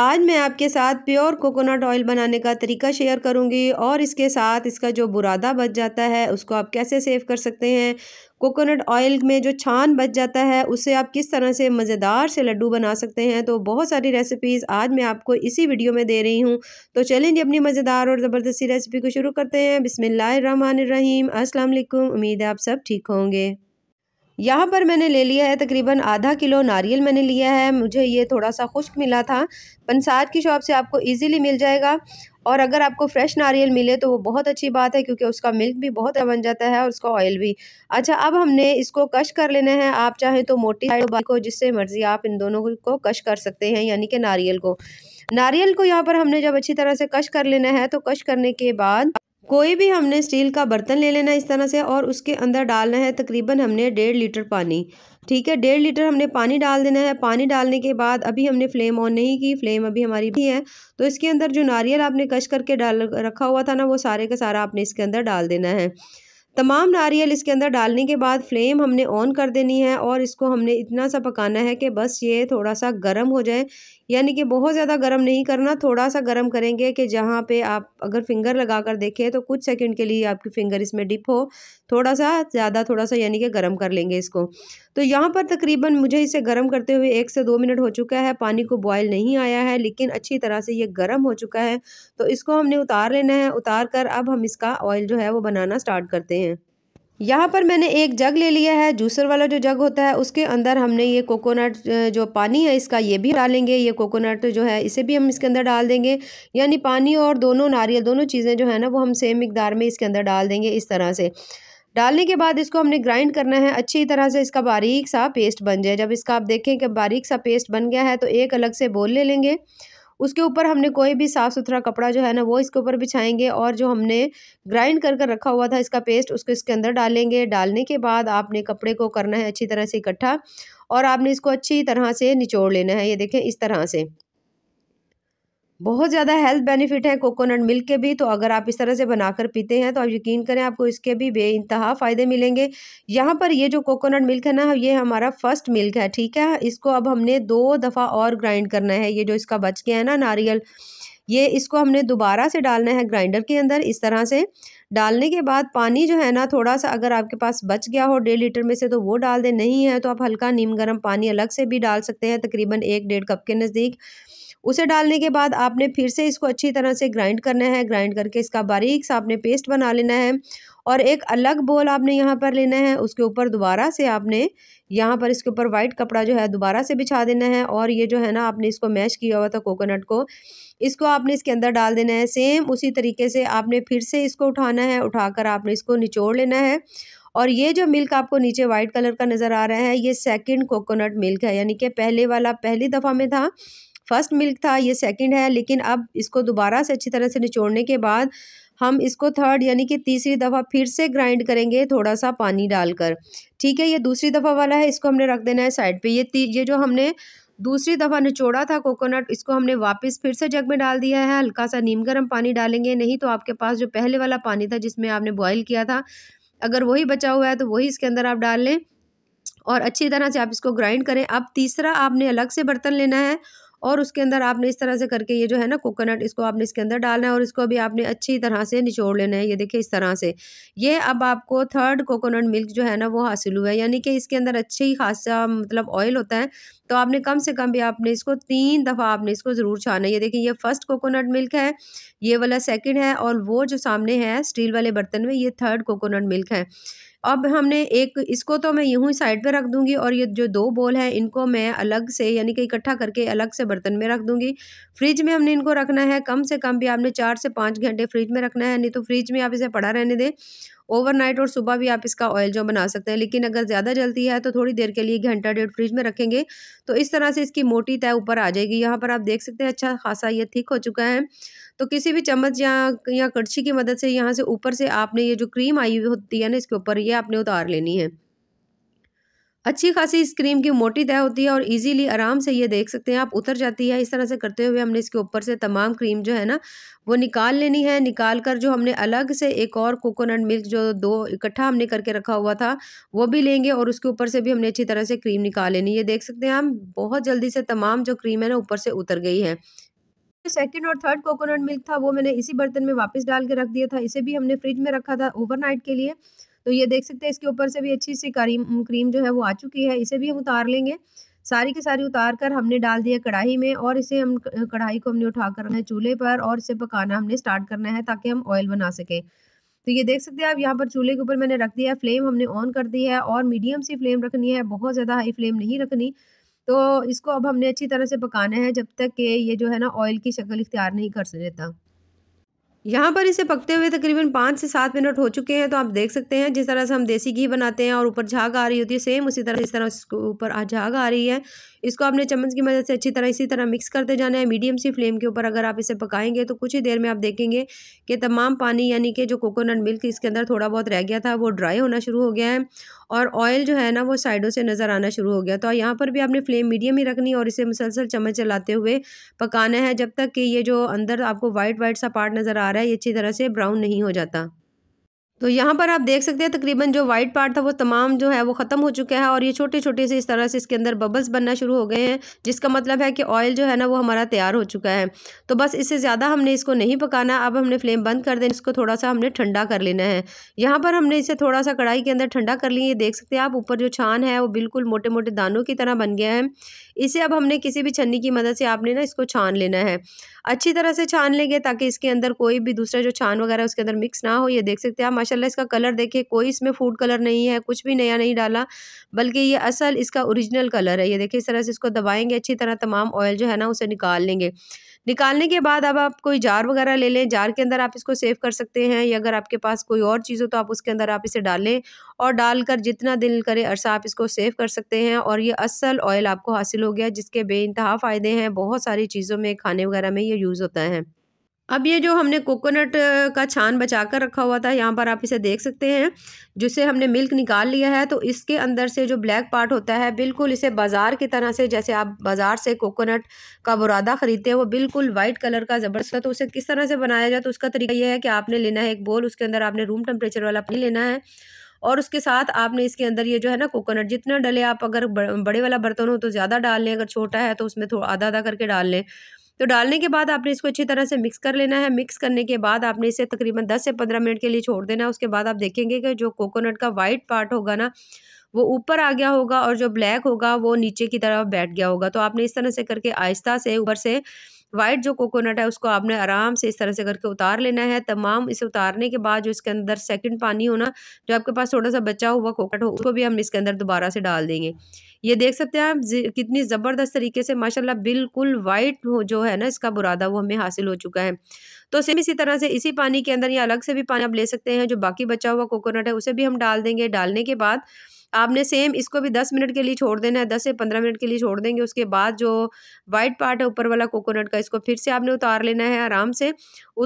आज मैं आपके साथ प्योर कोकोनट ऑयल बनाने का तरीका शेयर करूंगी और इसके साथ इसका जो बुरादा बच जाता है उसको आप कैसे सेव कर सकते हैं कोकोनट ऑयल में जो छान बच जाता है उससे आप किस तरह से मज़ेदार से लड्डू बना सकते हैं तो बहुत सारी रेसिपीज़ आज मैं आपको इसी वीडियो में दे रही हूँ तो चलें जी अपनी मज़ेदार और ज़बरदस्ती रेसिपी को शुरू करते हैं रहीम असल उम्मीद है आप सब ठीक होंगे यहाँ पर मैंने ले लिया है तकरीबन आधा किलो नारियल मैंने लिया है मुझे ये थोड़ा सा खुश्क मिला था पंसार की शॉप से आपको इजीली मिल जाएगा और अगर आपको फ्रेश नारियल मिले तो वो बहुत अच्छी बात है क्योंकि उसका मिल्क भी बहुत अच्छा बन जाता है और उसका ऑयल भी अच्छा अब हमने इसको कश कर लेना है आप चाहें तो मोटी साइड को जिससे मर्ज़ी आप इन दोनों को कश कर सकते हैं यानी कि नारियल को नारियल को यहाँ पर हमने जब अच्छी तरह से कश कर लेना है तो कश करने के बाद कोई भी हमने स्टील का बर्तन ले लेना इस तरह से और उसके अंदर डालना है तकरीबन हमने डेढ़ लीटर पानी ठीक है डेढ़ लीटर हमने पानी डाल देना है पानी डालने के बाद अभी हमने फ्लेम ऑन नहीं की फ्लेम अभी हमारी भी है तो इसके अंदर जो नारियल आपने कश करके डाल रखा हुआ था ना वो सारे का सारा आपने इसके अंदर डाल देना है तमाम नारियल इसके अंदर डालने के बाद फ्लेम हमने ऑन कर देनी है और इसको हमने इतना सा पकाना है कि बस ये थोड़ा सा गर्म हो जाए यानी कि बहुत ज़्यादा गर्म नहीं करना थोड़ा सा गर्म करेंगे कि जहाँ पे आप अगर फिंगर लगा कर देखें तो कुछ सेकंड के लिए आपकी फिंगर इसमें डिप हो थोड़ा सा ज़्यादा थोड़ा सा यानी कि गर्म कर लेंगे इसको तो यहाँ पर तकरीबन मुझे इसे गर्म करते हुए एक से दो मिनट हो चुका है पानी को बॉयल नहीं आया है लेकिन अच्छी तरह से ये गर्म हो चुका है तो इसको हमने उतार लेना है उतार कर अब हम इसका ऑयल जो है वो बनाना स्टार्ट करते हैं यहाँ पर मैंने एक जग ले लिया है जूसर वाला जो जग होता है उसके अंदर हमने ये कोकोनट जो पानी है इसका ये भी डालेंगे ये कोकोनट जो है इसे भी हम इसके अंदर डाल देंगे यानी पानी और दोनों नारियल दोनों चीज़ें जो है ना वो हम सेम मकदार में इसके अंदर डाल देंगे इस तरह से डालने के बाद इसको हमने ग्राइंड करना है अच्छी तरह से इसका बारीक सा पेस्ट बन जाए जब इसका आप देखें कि बारीक सा पेस्ट बन गया है तो एक अलग से बोल ले लेंगे उसके ऊपर हमने कोई भी साफ़ सुथरा कपड़ा जो है ना वो इसके ऊपर बिछाएंगे और जो हमने ग्राइंड कर कर रखा हुआ था इसका पेस्ट उसको इसके अंदर डालेंगे डालने के बाद आपने कपड़े को करना है अच्छी तरह से इकट्ठा और आपने इसको अच्छी तरह से निचोड़ लेना है ये देखें इस तरह से बहुत ज़्यादा हेल्थ बेनिफिट है कोकोनट मिल्क के भी तो अगर आप इस तरह से बनाकर पीते हैं तो आप यकीन करें आपको इसके भी बे इंतहा फ़ायदे मिलेंगे यहाँ पर ये जो कोकोनट मिल्क है ना ये हमारा फ़र्स्ट मिल्क है ठीक है इसको अब हमने दो दफ़ा और ग्राइंड करना है ये जो इसका बच गया है ना नारियल ये इसको हमने दोबारा से डालना है ग्राइंडर के अंदर इस तरह से डालने के बाद पानी जो है ना थोड़ा सा अगर आपके पास बच गया हो डेढ़ लीटर में से तो वो डाल दें नहीं है तो आप हल्का नीम गर्म पानी अलग से भी डाल सकते हैं तकरीबन एक डेढ़ कप के नज़दीक उसे डालने के बाद आपने फिर से इसको अच्छी तरह से ग्राइंड करना है ग्राइंड करके इसका बारीक सा आपने पेस्ट बना लेना है और एक अलग बोल आपने यहाँ पर लेना है उसके ऊपर दोबारा से आपने यहाँ पर इसके ऊपर वाइट कपड़ा जो है दोबारा से बिछा देना है और ये जो है ना आपने इसको मैश किया हुआ था कोकोनट को इसको आपने इसके अंदर डाल देना है सेम उसी तरीके से आपने फिर से इसको उठाना है उठाकर आपने इसको निचोड़ लेना है और ये जो मिल्क आपको नीचे वाइट कलर का नज़र आ रहा है ये सेकेंड कोकोनट मिल्क है यानी कि पहले वाला पहली दफ़ा में था फ़र्स्ट मिल्क था ये सेकंड है लेकिन अब इसको दोबारा से अच्छी तरह से निचोड़ने के बाद हम इसको थर्ड यानी कि तीसरी दफ़ा फिर से ग्राइंड करेंगे थोड़ा सा पानी डालकर ठीक है ये दूसरी दफ़ा वाला है इसको हमने रख देना है साइड पर ये ये जो हमने दूसरी दफ़ा निचोड़ा था कोकोनट इसको हमने वापस फिर से जग में डाल दिया है हल्का सा नीम गर्म पानी डालेंगे नहीं तो आपके पास जो पहले वाला पानी था जिसमें आपने बॉयल किया था अगर वही बचा हुआ है तो वही इसके अंदर आप डाल लें और अच्छी तरह से आप इसको ग्राइंड करें अब तीसरा आपने अलग से बर्तन लेना है और उसके अंदर आपने इस तरह से करके ये जो है ना कोकोनट इसको आपने इसके अंदर डालना है और इसको भी आपने अच्छी तरह से निचोड़ लेना है ये देखिए इस तरह से ये अब आपको थर्ड कोकोनट मिल्क जो है ना वो हासिल हुआ है यानी कि इसके अंदर अच्छे ही खासा मतलब ऑयल होता है तो आपने कम से कम भी आपने इसको तीन दफ़ा आपने इसको ज़रूर छाना है ये देखिए ये फर्स्ट कोकोनट मिल्क है ये वाला सेकेंड है और वो जो सामने है स्टील वाले बर्तन में ये थर्ड कोकोनट मिल्क है अब हमने एक इसको तो मैं यूँ ही साइड पे रख दूंगी और ये जो दो बोल हैं इनको मैं अलग से यानी कि इकट्ठा करके अलग से बर्तन में रख दूंगी फ्रिज में हमने इनको रखना है कम से कम भी आपने चार से पाँच घंटे फ्रिज में रखना है नहीं तो फ्रिज में आप इसे पड़ा रहने दें ओवरनाइट और सुबह भी आप इसका ऑयल जो बना सकते हैं लेकिन अगर ज़्यादा जलती है तो थोड़ी देर के लिए घंटा डेढ़ फ्रिज में रखेंगे तो इस तरह से इसकी मोटी तय ऊपर आ जाएगी यहाँ पर आप देख सकते हैं अच्छा खासा ये थिक हो चुका है तो किसी भी चम्मच या या कड़छी की मदद से यहाँ से ऊपर से आपने ये जो क्रीम आई होती है ना इसके ऊपर ये आपने उतार लेनी है अच्छी खासी इस क्रीम की मोटी तय होती है और इजीली आराम से ये देख सकते हैं आप उतर जाती है इस तरह से करते हुए हमने इसके ऊपर से तमाम क्रीम जो है ना वो निकाल लेनी है निकाल कर जो हमने अलग से एक और कोकोनट मिल्क जो दो इकट्ठा हमने करके रखा हुआ था वो भी लेंगे और उसके ऊपर से भी हमने अच्छी तरह से क्रीम निकाल लेनी ये देख सकते हैं आप बहुत जल्दी से तमाम जो क्रीम है ना ऊपर से उतर गई है सेकेंड और थर्ड कोकोनट मिल्क था वो मैंने इसी बर्तन में वापस डाल के रख दिया था इसे भी हमने फ्रिज में रखा था ओवरनाइट के लिए तो ये देख सकते हैं इसके ऊपर से भी अच्छी सी करीम क्रीम जो है वो आ चुकी है इसे भी हम उतार लेंगे सारी की सारी उतार कर हमने डाल दिया कढ़ाई में और इसे हम कढ़ाई को हमने उठा कर है चूल्हे पर और इसे पकाना हमने स्टार्ट करना है ताकि हम ऑयल बना सकें तो ये देख सकते हैं आप यहाँ पर चूल्हे के ऊपर मैंने रख दिया है फ्लेम हमने ऑन कर दी है और मीडियम सी फ्लेम रखनी है बहुत ज़्यादा हाई फ्लेम नहीं रखनी तो इसको अब हमने अच्छी तरह से पकाना है जब तक कि ये जो है ना ऑयल की शक्ल इख्तियार नहीं कर सकता यहाँ पर इसे पकते हुए तकरीबन पाँच से सात मिनट हो चुके हैं तो आप देख सकते हैं जिस तरह से हम देसी घी बनाते हैं और ऊपर झाग आ रही होती है सेम उसी तरह इस तरह इसको ऊपर झाग आ रही है इसको आपने चम्मच की मदद से अच्छी तरह इसी तरह मिक्स करते जाना है मीडियम सी फ्लेम के ऊपर अगर आप इसे पकाएंगे तो कुछ ही देर में आप देखेंगे कि तमाम पानी यानी कि जो कोकोनट मिल्क इसके अंदर थोड़ा बहुत रह गया था वो ड्राई होना शुरू हो गया है और ऑयल जो है ना वो साइडों से नज़र आना शुरू हो गया तो यहाँ पर भी आपने फ्लेम मीडियम ही रखनी और इसे मुसलसल चम्मच चलाते हुए पकाना है जब तक कि ये जो अंदर आपको वाइट वाइट सा पार्ट नज़र आ आ रहा है ये अच्छी तरह से ब्राउन नहीं हो जाता तो यहाँ पर आप देख सकते हैं तकरीबन जो वाइट पार्ट था वो तमाम जो है वो ख़त्म हो चुका है और ये छोटे छोटे से इस तरह से इसके अंदर बबल्स बनना शुरू हो गए हैं जिसका मतलब है कि ऑयल जो है ना वो हमारा तैयार हो चुका है तो बस इससे ज़्यादा हमने इसको नहीं पकाना अब हमने फ्लेम बंद कर देना इसको थोड़ा सा हमने ठंडा कर लेना है यहाँ पर हमने इसे थोड़ा सा कढ़ाई के अंदर ठंडा कर लिया देख सकते हैं आप ऊपर जो छान है वो बिल्कुल मोटे मोटे दानों की तरह बन गया है इसे अब हमने किसी भी छन्नी की मदद से आपने ना इसको छान लेना है अच्छी तरह से छान लेंगे ताकि इसके अंदर कोई भी दूसरा जो छान वगैरह उसके अंदर मिक्स ना हो ये देख सकते हैं आप माशाल्लाह इसका कलर देखिए कोई इसमें फूड कलर नहीं है कुछ भी नया नहीं डाला बल्कि ये असल इसका ओरिजिनल कलर है ये देखिए इस तरह से इसको दबाएंगे अच्छी तरह तमाम ऑयल जो है ना उसे निकाल लेंगे निकालने के बाद अब आप कोई जार वगैरह ले लें जार के अंदर आप इसको सेव कर सकते हैं या अगर आपके पास कोई और चीज़ हो तो आप उसके अंदर आप इसे डालें और डालकर जितना दिल करे अरसा आप इसको सेव कर सकते हैं और ये असल ऑयल आपको हासिल हो गया जिसके बेानतहा फ़ायदे हैं बहुत सारी चीज़ों में खाने वगैरह में ये यूज़ होता है अब ये जो हमने कोकोनट का छान बचा कर रखा हुआ था यहाँ पर आप इसे देख सकते हैं जिससे हमने मिल्क निकाल लिया है तो इसके अंदर से जो ब्लैक पार्ट होता है बिल्कुल इसे बाज़ार की तरह से जैसे आप बाज़ार से कोकोनट का बुरादा ख़रीदते हैं वो बिल्कुल वाइट कलर का ज़बरदस्त है तो उसे किस तरह से बनाया जाए तो उसका तरीका यह है कि आपने लेना है एक बोल उसके अंदर आपने रूम टेम्परेचर वाला पानी लेना है और उसके साथ आपने इसके अंदर ये जो है ना कोकोनट जितना डले आप अगर बड़े वाला बर्तन हो तो ज़्यादा डाल लें अगर छोटा है तो उसमें थोड़ा आधा आधा करके डाल लें तो डालने के बाद आपने इसको अच्छी तरह से मिक्स कर लेना है मिक्स करने के बाद आपने इसे तकरीबन दस से पंद्रह मिनट के लिए छोड़ देना है उसके बाद आप देखेंगे कि जो कोकोनट का वाइट पार्ट होगा ना वो ऊपर आ गया होगा और जो ब्लैक होगा वो नीचे की तरफ बैठ गया होगा तो आपने इस तरह से करके आहिस्ता से ऊपर से वाइट जो कोकोनट है उसको आपने आराम से इस तरह से करके उतार लेना है तमाम इसे उतारने के बाद जो इसके अंदर सेकंड पानी होना जो आपके पास थोड़ा सा बचा हुआ कोकोनट हो उसको भी हम इसके अंदर दोबारा से डाल देंगे ये देख सकते हैं आप कितनी ज़बरदस्त तरीके से माशाला बिल्कुल वाइट जो है ना इसका बुरादा वो हमें हासिल हो चुका है तो सेम इसी तरह से इसी पानी के अंदर या अलग से भी पानी आप ले सकते हैं जो बाकी बचा हुआ कोकोनट है उसे भी हम डाल देंगे डालने के बाद आपने सेम इसको भी दस मिनट के लिए छोड़ देना है दस से पंद्रह मिनट के लिए छोड़ देंगे उसके बाद जो वाइट पार्ट है ऊपर वाला कोकोनट का इसको फिर से आपने उतार लेना है आराम से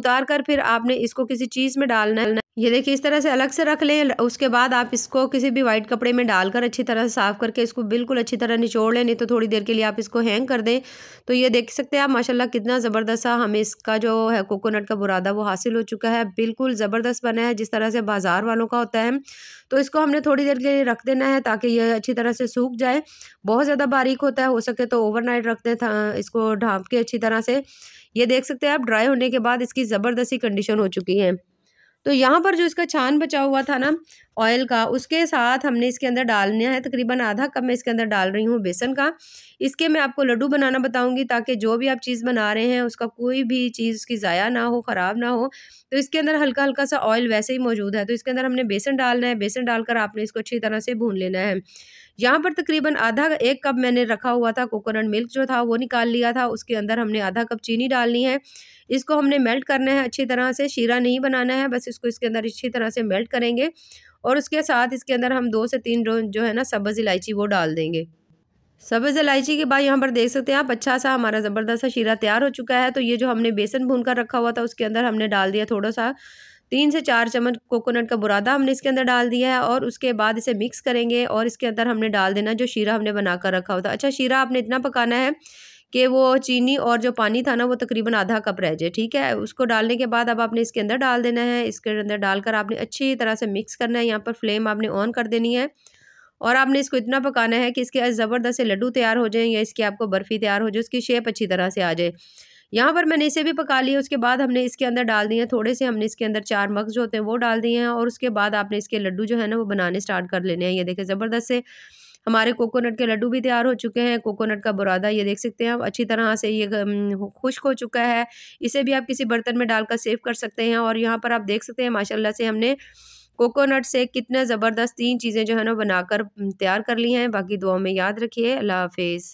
उतार कर फिर आपने इसको किसी चीज़ में डालना है ये देखिए इस तरह से अलग से रख लें उसके बाद आप इसको किसी भी वाइट कपड़े में डालकर अच्छी तरह से साफ़ करके इसको बिल्कुल अच्छी तरह निचोड़ लें नहीं तो थोड़ी देर के लिए आप इसको हैंग कर दें तो ये देख सकते हैं आप माशाल्लाह कितना ज़बरदस्त है हमें इसका जो है कोकोनट का बुरादा वो हासिल हो चुका है बिल्कुल ज़बरदस्त बना है जिस तरह से बाज़ार वालों का होता है तो इसको हमने थोड़ी देर के लिए रख देना है ताकि ये अच्छी तरह से सूख जाए बहुत ज़्यादा बारीक होता है हो सके तो ओवरनाइट रखते दें इसको ढाँप के अच्छी तरह से ये देख सकते हैं आप ड्राई होने के बाद इसकी ज़बरदस्ती कंडीशन हो चुकी है तो यहाँ पर जो इसका छान बचा हुआ था ना ऑयल का उसके साथ हमने इसके अंदर डालना है तकरीबन आधा कप मैं इसके अंदर डाल रही हूँ बेसन का इसके मैं आपको लड्डू बनाना बताऊँगी ताकि जो भी आप चीज़ बना रहे हैं उसका कोई भी चीज़ उसकी ज़ाया ना हो ख़राब ना हो तो इसके अंदर हल्का हल्का सा ऑयल वैसे ही मौजूद है तो इसके अंदर हमने बेसन डालना है बेसन डालकर आपने इसको अच्छी तरह से भून लेना है यहाँ पर तकरीबन आधा एक कप मैंने रखा हुआ था कोकोनट मिल्क जो था वो निकाल लिया था उसके अंदर हमने आधा कप चीनी डालनी है इसको हमने मेल्ट करना है अच्छी तरह से शीरा नहीं बनाना है बस इसको इसके अंदर अच्छी तरह से मेल्ट करेंगे और उसके साथ इसके अंदर हम दो से तीन जो है ना सब्ज़ इलायची वो डाल देंगे सब्ज़ इलायची के बाद यहाँ पर देख सकते हैं आप अच्छा सा हमारा ज़बरदस्त सा शीरा तैयार हो चुका है तो ये जो हमने बेसन भून कर रखा हुआ था उसके अंदर हमने डाल दिया थोड़ा सा तीन से चार चम्मच कोकोनट का बुरादा हमने इसके अंदर डाल दिया है और उसके बाद इसे मिक्स करेंगे और इसके अंदर हमने डाल देना जो शीरा हमने बना कर रखा हुआ था अच्छा शीरा आपने इतना पकाना है कि वो चीनी और जो पानी था ना वो तकरीबन आधा कप रह जाए ठीक है उसको डालने के बाद अब आपने इसके अंदर डाल देना है इसके अंदर डालकर आपने अच्छी तरह से मिक्स करना है यहाँ पर फ्लेम आपने ऑन कर देनी है और आपने इसको इतना पकाना है कि इसके ज़बरदस्त से लड्डू तैयार हो जाएँ या इसकी आपको बर्फ़ी तैयार हो जाए उसकी शेप अच्छी तरह से आ जाए यहाँ पर मैंने इसे भी पका लिया उसके बाद हमने इसके अंदर डाल दिए हैं थोड़े से हमने इसके अंदर चार मग्स जो होते हैं वो डाल दिए हैं और उसके बाद आपने इसके लड्डू जो है ना वो बनाने स्टार्ट कर लेने हैं ये देखें ज़बरदस्त से हमारे कोकोनट के लड्डू भी तैयार हो चुके हैं कोकोनट का बुरादा ये देख सकते हैं आप अच्छी तरह से ये हम्म, खुश्क हो चुका है इसे भी आप किसी बर्तन में डालकर सेव कर सकते हैं और यहाँ पर आप देख सकते हैं माशाल्लाह से हमने कोकोनट से कितने ज़बरदस्त तीन चीज़ें जो है ना बनाकर हम्म, तैयार कर ली हैं बाकी दुआ में याद रखिए अल्लाह हाफिज़